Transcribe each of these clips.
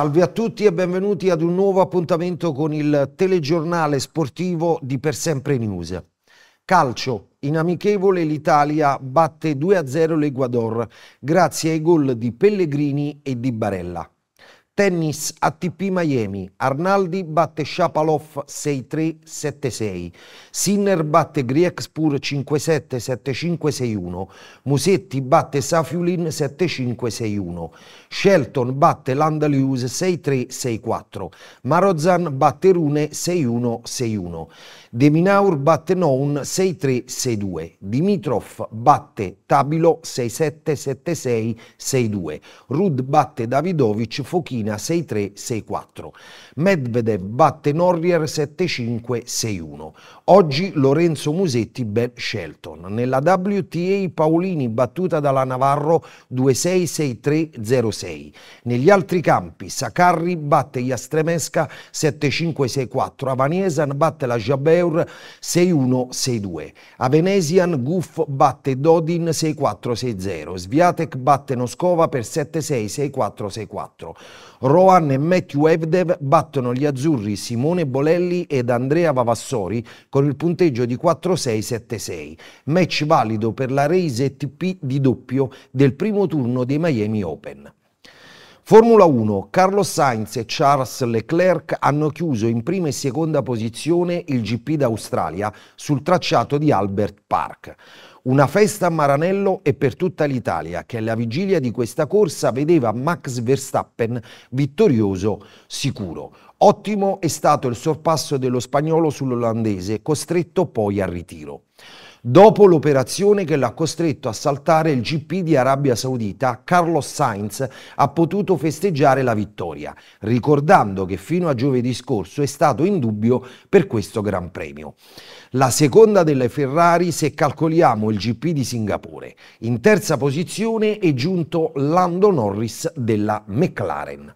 Salve a tutti e benvenuti ad un nuovo appuntamento con il telegiornale sportivo di Per Sempre News. Calcio, in amichevole l'Italia batte 2-0 l'Equador grazie ai gol di Pellegrini e di Barella. Tennis ATP Miami, Arnaldi batte Shapalov 6-3-7-6, Sinner batte Griekspur 5-7-7-5-6-1, Musetti batte Safiulin 7-5-6-1, Shelton batte Landalius 6-3-6-4, Marozan batte Rune 6-1-6-1, Deminaur batte Noun 6-3-6-2, Dimitrov batte Tabilo 6-7-7-6-6-2, Rud batte Davidovic Fochina Cecina 6-3, 6-4. Medvedev batte Norrier 7-5, 6-1. Oggi Lorenzo Musetti, Ben Shelton. Nella WTA Paolini battuta dalla Navarro 2-6, 6-3, 0-6. Negli altri campi Sacarri batte Jastremesca 7-5, 6-4. Avaniesan batte la Jabeur 6-1, 6-2. Avenesian Guff batte Dodin 6-4, 6-0. Sviatek batte Noscova per 7-6, 6-4, 6-4. Rohan e Matthew Evdev battono gli azzurri Simone Bolelli ed Andrea Vavassori con il punteggio di 4-6-7-6. Match valido per la Race ATP di doppio del primo turno dei Miami Open. Formula 1, Carlos Sainz e Charles Leclerc hanno chiuso in prima e seconda posizione il GP d'Australia sul tracciato di Albert Park. Una festa a Maranello e per tutta l'Italia che alla vigilia di questa corsa vedeva Max Verstappen vittorioso sicuro. Ottimo è stato il sorpasso dello spagnolo sull'olandese, costretto poi al ritiro dopo l'operazione che l'ha costretto a saltare il GP di Arabia Saudita, Carlos Sainz ha potuto festeggiare la vittoria, ricordando che fino a giovedì scorso è stato in dubbio per questo Gran Premio. La seconda delle Ferrari se calcoliamo il GP di Singapore. In terza posizione è giunto Lando Norris della McLaren.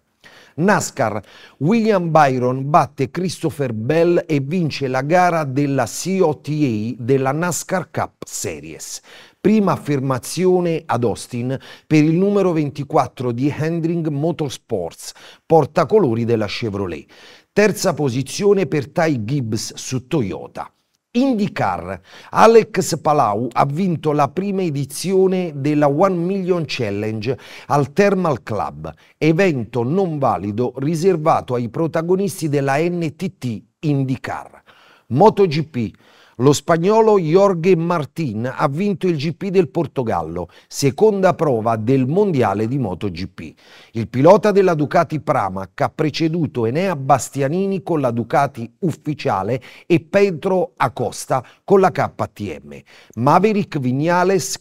NASCAR. William Byron batte Christopher Bell e vince la gara della COTA della NASCAR Cup Series. Prima affermazione ad Austin per il numero 24 di Hendring Motorsports, portacolori della Chevrolet. Terza posizione per Ty Gibbs su Toyota. IndyCar. Alex Palau ha vinto la prima edizione della One Million Challenge al Thermal Club, evento non valido riservato ai protagonisti della NTT IndyCar. MotoGP lo spagnolo Jorge Martin ha vinto il GP del Portogallo, seconda prova del mondiale di MotoGP. Il pilota della Ducati Pramac ha preceduto Enea Bastianini con la Ducati ufficiale e Pedro Acosta con la KTM. Maverick Vignales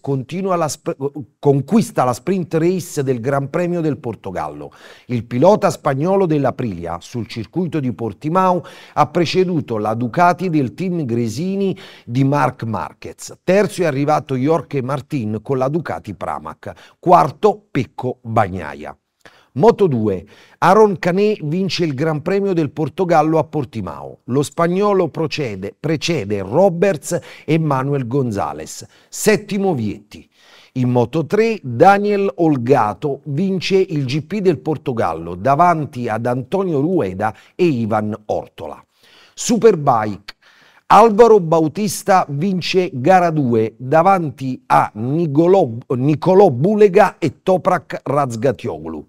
la conquista la sprint race del Gran Premio del Portogallo. Il pilota spagnolo dell'Aprilia sul circuito di Portimao ha preceduto la Ducati del team Gresini Mancini di Mark Marquez. Terzo è arrivato York e Martin con la Ducati Pramac. Quarto Pecco Bagnaia. Moto 2. Aaron Canet vince il Gran Premio del Portogallo a Portimao. Lo spagnolo procede, precede Roberts e Manuel Gonzales. Settimo Vietti. In Moto 3 Daniel Olgato vince il GP del Portogallo davanti ad Antonio Rueda e Ivan Ortola. Superbike Alvaro Bautista vince gara 2 davanti a Nicolò, Nicolò Bulega e Toprak Razgatioglu.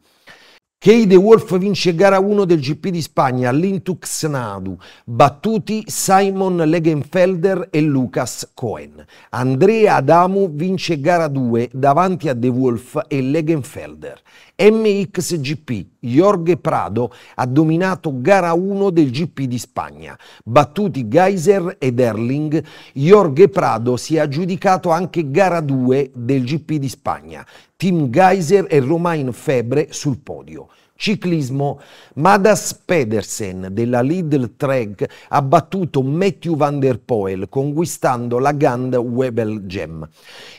Key De Wolf vince gara 1 del GP di Spagna all'Intuxnadu, battuti Simon Legenfelder e Lucas Cohen. Andrea Adamu vince gara 2 davanti a De Wolf e Legenfelder. MXGP Jorge Prado ha dominato gara 1 del GP di Spagna. Battuti Geyser ed Erling, Jorge Prado si è aggiudicato anche gara 2 del GP di Spagna. Team Geyser e Romain Febre sul podio ciclismo, Madas Pedersen della Lidl Trek ha battuto Matthew van der Poel conquistando la Gand Webel Gem.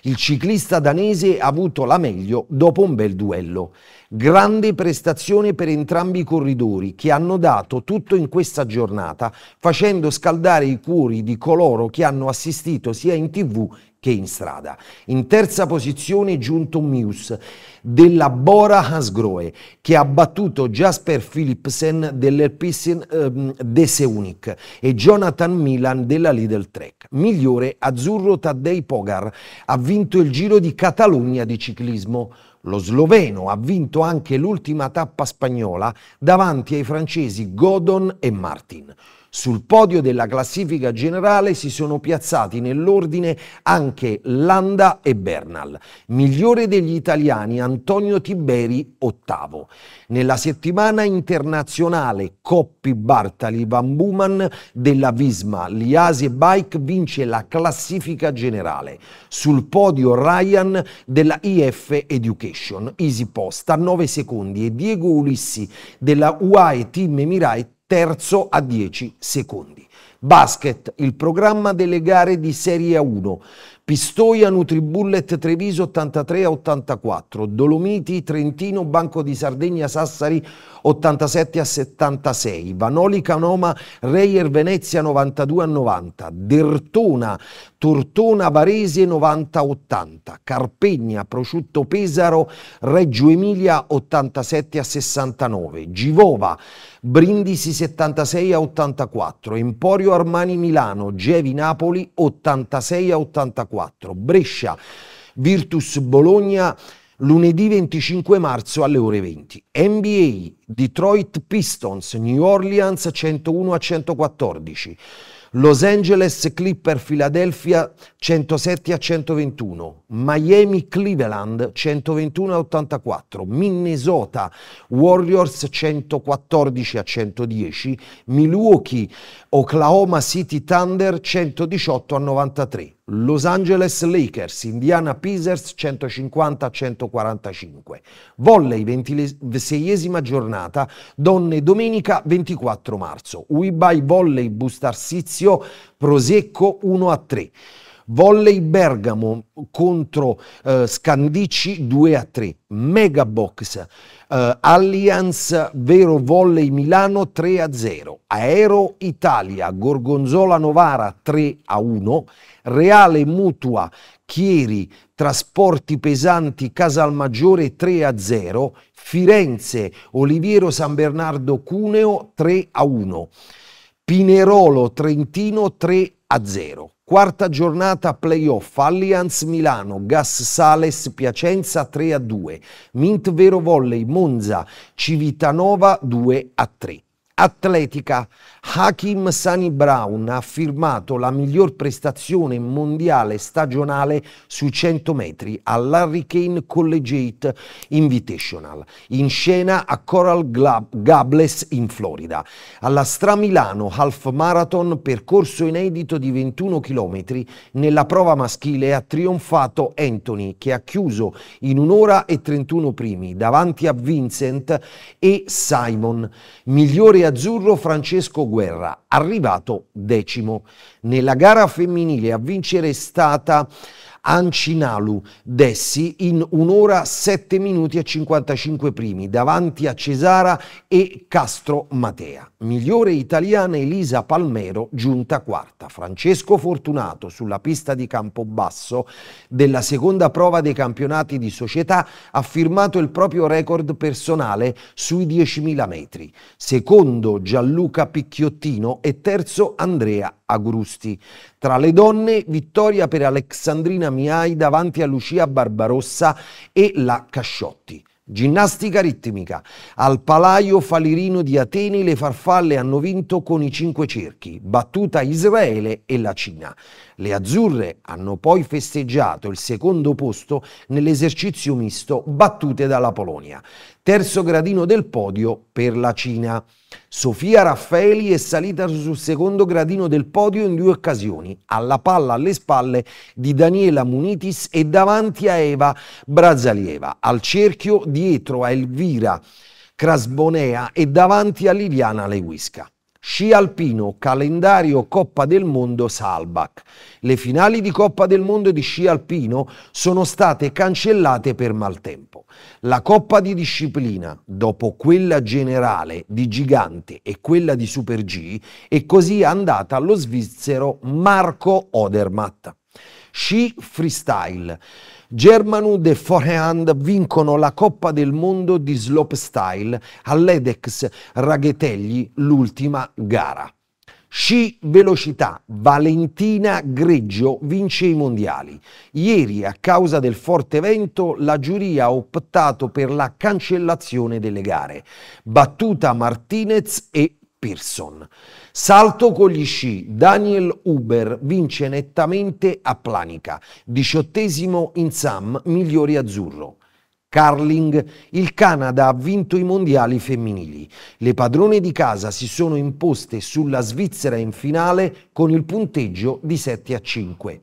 Il ciclista danese ha avuto la meglio dopo un bel duello. Grande prestazione per entrambi i corridori che hanno dato tutto in questa giornata facendo scaldare i cuori di coloro che hanno assistito sia in tv che in strada. In terza posizione è giunto Mius della Bora Hansgrohe che ha battuto Jasper Philipsen dell'Erpissen ehm, Deseunik e Jonathan Milan della Lidl Trek. Migliore azzurro Taddei Pogar ha vinto il Giro di Catalogna di ciclismo. Lo sloveno ha vinto anche l'ultima tappa spagnola davanti ai francesi Godon e Martin. Sul podio della classifica generale si sono piazzati nell'ordine anche Landa e Bernal. Migliore degli italiani Antonio Tiberi ottavo. Nella settimana internazionale Coppi Bartali Van Buman della Visma Liasi e Bike vince la classifica generale. Sul podio Ryan della IF Education, Easy Post a 9 secondi e Diego Ulissi della UAE Team Emirati terzo a 10 secondi. Basket, il programma delle gare di Serie 1. Pistoia Nutribullet Treviso 83 a 84, Dolomiti Trentino Banco di Sardegna Sassari 87 a 76, Vanoli Canoma Reyer Venezia 92 a 90, Dertona Tortona Varese 90-80, Carpegna, Prosciutto Pesaro, Reggio Emilia 87 69, Givova, Brindisi 76 84, Emporio Armani Milano, Gevi Napoli 86 84, Brescia, Virtus Bologna lunedì 25 marzo alle ore 20. NBA, Detroit Pistons, New Orleans 101 114. Los Angeles Clipper Philadelphia 107 a 121, Miami Cleveland 121 a 84, Minnesota Warriors 114 a 110, Milwaukee Oklahoma City Thunder 118 a 93. Los Angeles Lakers, Indiana Pacers 150-145. Volley 26esima giornata, donne domenica 24 marzo. Uibai Volley Bustarsizio Prosecco 1 3. Volley Bergamo contro eh, Scandici 2 a 3, Megabox, eh, Allianz Vero Volley Milano 3 a 0, Aero Italia, Gorgonzola Novara 3 a 1, Reale Mutua Chieri, Trasporti Pesanti, Casalmaggiore 3 a 0, Firenze, Oliviero San Bernardo Cuneo 3 a 1, Pinerolo Trentino 3 a 0. Quarta giornata playoff, Allianz Milano, Gas Sales Piacenza 3 a 2, Mint Vero Volley Monza Civitanova 2 a 3 atletica, Hakim Sani Brown ha firmato la miglior prestazione mondiale stagionale su 100 metri all'Hurricane Collegiate Invitational, in scena a Coral Gables in Florida. Alla Stramilano Half Marathon, percorso inedito di 21 km, nella prova maschile ha trionfato Anthony, che ha chiuso in un'ora e 31 primi davanti a Vincent e Simon, migliore azzurro Francesco Guerra, arrivato decimo. Nella gara femminile a vincere è stata Ancinalu Dessi in un'ora 7 minuti e 55 primi davanti a Cesara e Castro Matea. Migliore italiana Elisa Palmero giunta quarta. Francesco Fortunato sulla pista di Campobasso della seconda prova dei campionati di società ha firmato il proprio record personale sui 10.000 metri. Secondo Gianluca Picchiottino e terzo Andrea Agrusti. Tra le donne, vittoria per Alexandrina Miai davanti a Lucia Barbarossa e la Casciotti. Ginnastica ritmica. Al Palaio Falirino di Atene le farfalle hanno vinto con i cinque cerchi, battuta Israele e la Cina. Le azzurre hanno poi festeggiato il secondo posto nell'esercizio misto battute dalla Polonia. Terzo gradino del podio per la Cina. Sofia Raffaeli è salita sul secondo gradino del podio in due occasioni, alla palla alle spalle di Daniela Munitis e davanti a Eva Brazalieva, al cerchio dietro a Elvira Crasbonea e davanti a Liliana Lewiska. Sci alpino, calendario Coppa del Mondo Salbach. Le finali di Coppa del Mondo di sci alpino sono state cancellate per maltempo. La Coppa di disciplina, dopo quella generale di Gigante e quella di Super G, è così andata allo svizzero Marco Odermatt sci freestyle. Germanu de Forehand vincono la Coppa del Mondo di Slopestyle all'Edex Raghetegli l'ultima gara. Sci velocità, Valentina Greggio vince i mondiali. Ieri, a causa del forte vento, la giuria ha optato per la cancellazione delle gare. Battuta Martinez e Pearson. Salto con gli sci, Daniel Huber vince nettamente a Planica, diciottesimo in Sam, migliore azzurro. Carling, il Canada ha vinto i mondiali femminili. Le padrone di casa si sono imposte sulla Svizzera in finale con il punteggio di 7 a 5.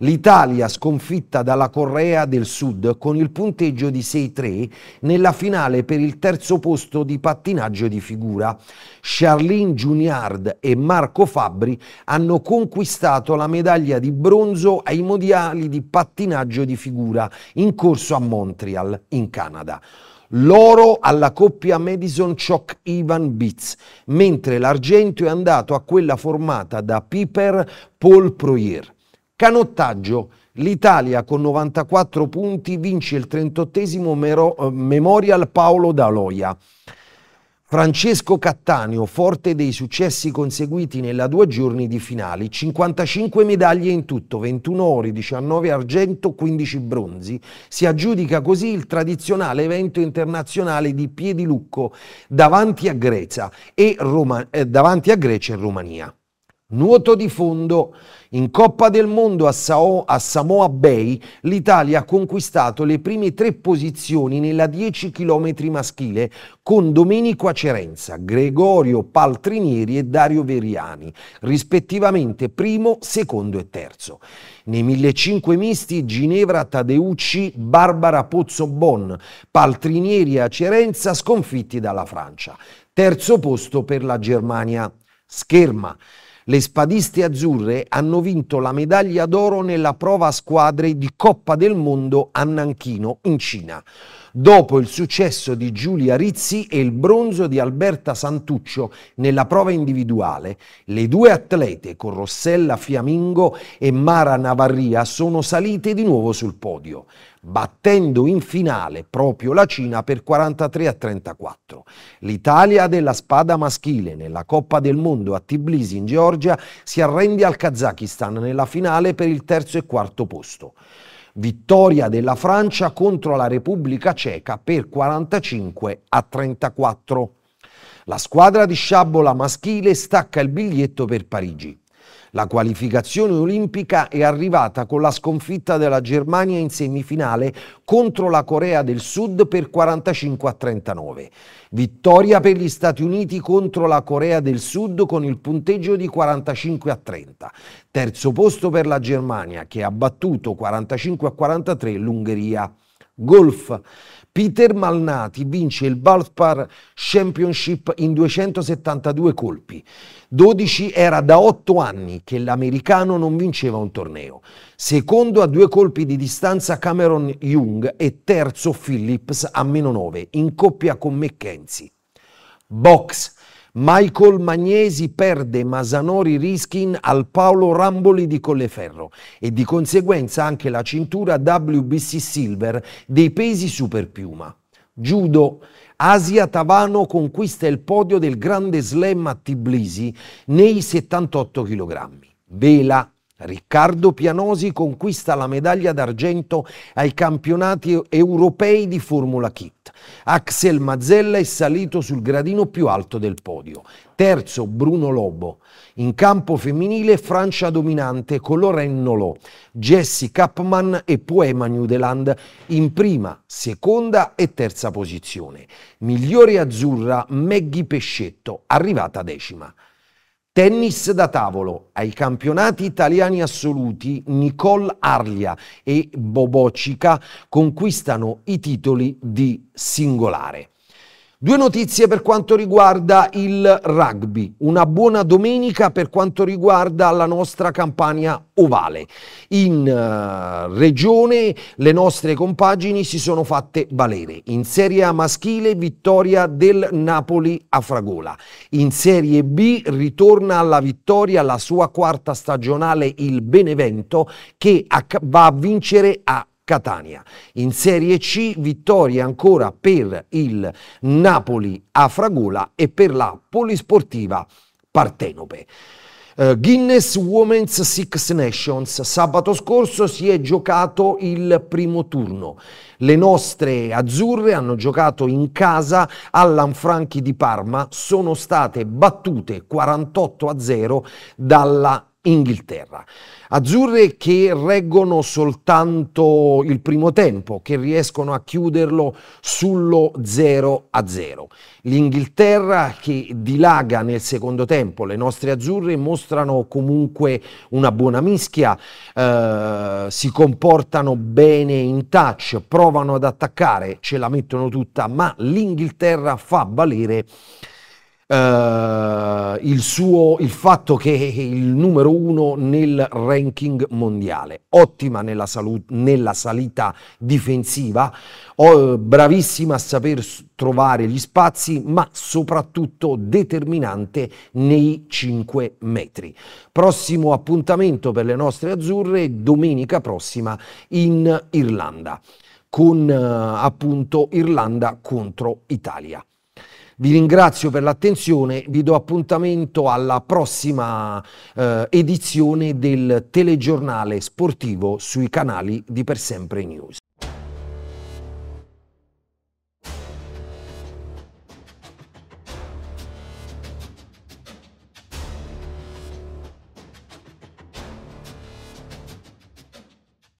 L'Italia sconfitta dalla Corea del Sud con il punteggio di 6-3 nella finale per il terzo posto di pattinaggio di figura. Charlene Juniard e Marco Fabbri hanno conquistato la medaglia di bronzo ai mondiali di pattinaggio di figura in corso a Montreal, in Canada l'oro alla coppia Madison Choc Ivan Bitz, mentre l'argento è andato a quella formata da Piper Paul Proyer. Canottaggio. L'Italia con 94 punti vince il 38 eh, Memorial Paolo Daloia. Francesco Cattaneo, forte dei successi conseguiti nella due giorni di finali, 55 medaglie in tutto, 21 ore, 19 argento, 15 bronzi, si aggiudica così il tradizionale evento internazionale di Piedilucco davanti a, Grecia e Roma, eh, davanti a Grecia e Romania. Nuoto di fondo, in Coppa del Mondo a, Sao, a Samoa Bay l'Italia ha conquistato le prime tre posizioni nella 10 km maschile con Domenico Acerenza, Gregorio Paltrinieri e Dario Veriani, rispettivamente primo, secondo e terzo. Nei 1500 misti Ginevra Tadeucci, Barbara Pozzo Pozzobon, Paltrinieri e Acerenza sconfitti dalla Francia. Terzo posto per la Germania. Scherma. Le spadiste azzurre hanno vinto la medaglia d'oro nella prova a squadre di Coppa del Mondo a Nanchino, in Cina, dopo il successo di Giulia Rizzi e il bronzo di Alberta Santuccio nella prova individuale. Le due atlete, con Rossella Fiamingo e Mara Navarria, sono salite di nuovo sul podio battendo in finale proprio la Cina per 43 a 34. L'Italia della spada maschile nella Coppa del Mondo a Tbilisi in Georgia si arrende al Kazakistan nella finale per il terzo e quarto posto. Vittoria della Francia contro la Repubblica Ceca per 45 a 34. La squadra di sciabola maschile stacca il biglietto per Parigi. La qualificazione olimpica è arrivata con la sconfitta della Germania in semifinale contro la Corea del Sud per 45 a 39. Vittoria per gli Stati Uniti contro la Corea del Sud con il punteggio di 45 a 30. Terzo posto per la Germania che ha battuto 45 a 43 l'Ungheria. Golf. Peter Malnati vince il Valspar Championship in 272 colpi. 12 era da 8 anni che l'americano non vinceva un torneo. Secondo a due colpi di distanza Cameron Young e terzo Phillips a meno 9 in coppia con McKenzie. Box Michael Magnesi perde Masanori Riskin al Paolo Ramboli di Colleferro e di conseguenza anche la cintura WBC Silver dei pesi superpiuma. Judo. Asia Tavano conquista il podio del Grande Slam a Tbilisi nei 78 kg. Vela Riccardo Pianosi conquista la medaglia d'argento ai campionati europei di Formula Kit. Axel Mazzella è salito sul gradino più alto del podio. Terzo Bruno Lobo. In campo femminile Francia dominante con Loren Nolò, Jessie Kapman e Poema Newdeland in prima, seconda e terza posizione. Migliore azzurra Maggie Pescetto, arrivata decima. Tennis da tavolo. Ai campionati italiani assoluti Nicole Arlia e Bobocica conquistano i titoli di singolare. Due notizie per quanto riguarda il rugby. Una buona domenica per quanto riguarda la nostra campagna ovale. In uh, regione le nostre compagini si sono fatte valere. In Serie A maschile vittoria del Napoli a Fragola. In Serie B ritorna alla vittoria la sua quarta stagionale il Benevento che va a vincere a Catania. In Serie C vittoria ancora per il Napoli a Fragola e per la Polisportiva Partenope. Uh, Guinness Women's Six Nations. Sabato scorso si è giocato il primo turno. Le nostre azzurre hanno giocato in casa all'Anfranchi di Parma, sono state battute 48 a 0 dalla Inghilterra azzurre che reggono soltanto il primo tempo, che riescono a chiuderlo sullo 0 a 0. L'Inghilterra che dilaga nel secondo tempo, le nostre azzurre mostrano comunque una buona mischia, eh, si comportano bene in touch, provano ad attaccare, ce la mettono tutta, ma l'Inghilterra fa valere Uh, il, suo, il fatto che è il numero uno nel ranking mondiale, ottima nella, salut- nella salita difensiva, oh, bravissima a saper trovare gli spazi, ma soprattutto determinante nei 5 metri. Prossimo appuntamento per le nostre azzurre domenica prossima in Irlanda con eh, appunto Irlanda contro Italia. Vi ringrazio per l'attenzione, vi do appuntamento alla prossima eh, edizione del telegiornale sportivo sui canali di Per Sempre News.